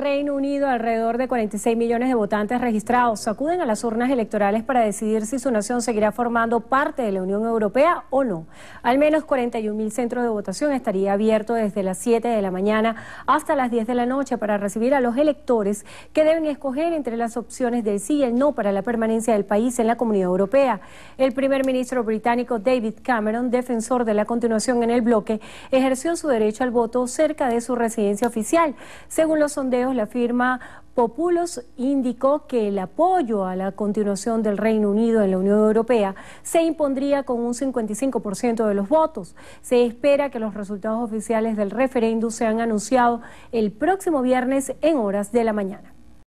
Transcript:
Reino Unido, alrededor de 46 millones de votantes registrados acuden a las urnas electorales para decidir si su nación seguirá formando parte de la Unión Europea o no. Al menos 41 mil centros de votación estaría abierto desde las 7 de la mañana hasta las 10 de la noche para recibir a los electores que deben escoger entre las opciones del sí y el no para la permanencia del país en la Comunidad Europea. El primer ministro británico David Cameron, defensor de la continuación en el bloque, ejerció su derecho al voto cerca de su residencia oficial. Según los sondeos, la firma Populos indicó que el apoyo a la continuación del Reino Unido en la Unión Europea se impondría con un 55% de los votos. Se espera que los resultados oficiales del referéndum sean anunciados el próximo viernes en horas de la mañana.